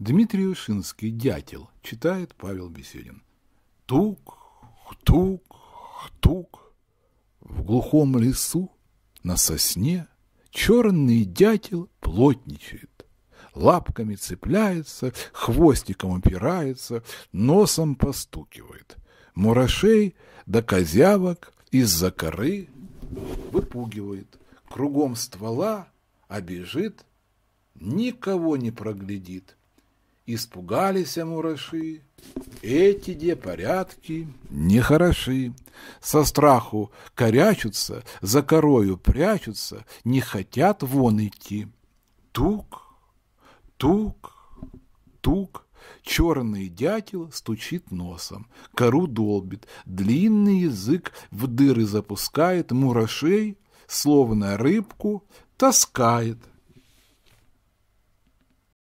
Дмитрий Ушинский, дятел, читает Павел Беседин. Тук, тук, тук. В глухом лесу, на сосне, черный дятел плотничает. Лапками цепляется, хвостиком упирается, носом постукивает. Мурашей до козявок из-за коры выпугивает. Кругом ствола обежит, а никого не проглядит – Испугались мураши, эти де порядки нехороши. Со страху корячутся, за корою прячутся, не хотят вон идти. Тук, тук, тук. Черный дятел стучит носом, кору долбит, длинный язык в дыры запускает, мурашей, словно рыбку, таскает.